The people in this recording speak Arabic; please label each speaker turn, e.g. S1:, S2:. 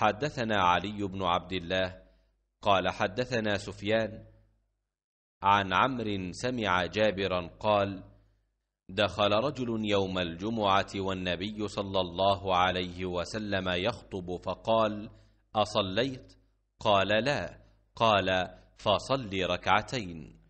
S1: حدثنا علي بن
S2: عبد
S3: الله قال حدثنا سفيان عن عمرو سمع جابرا قال دخل رجل يوم الجمعه والنبي صلى الله عليه وسلم يخطب فقال اصليت
S1: قال لا قال فصل ركعتين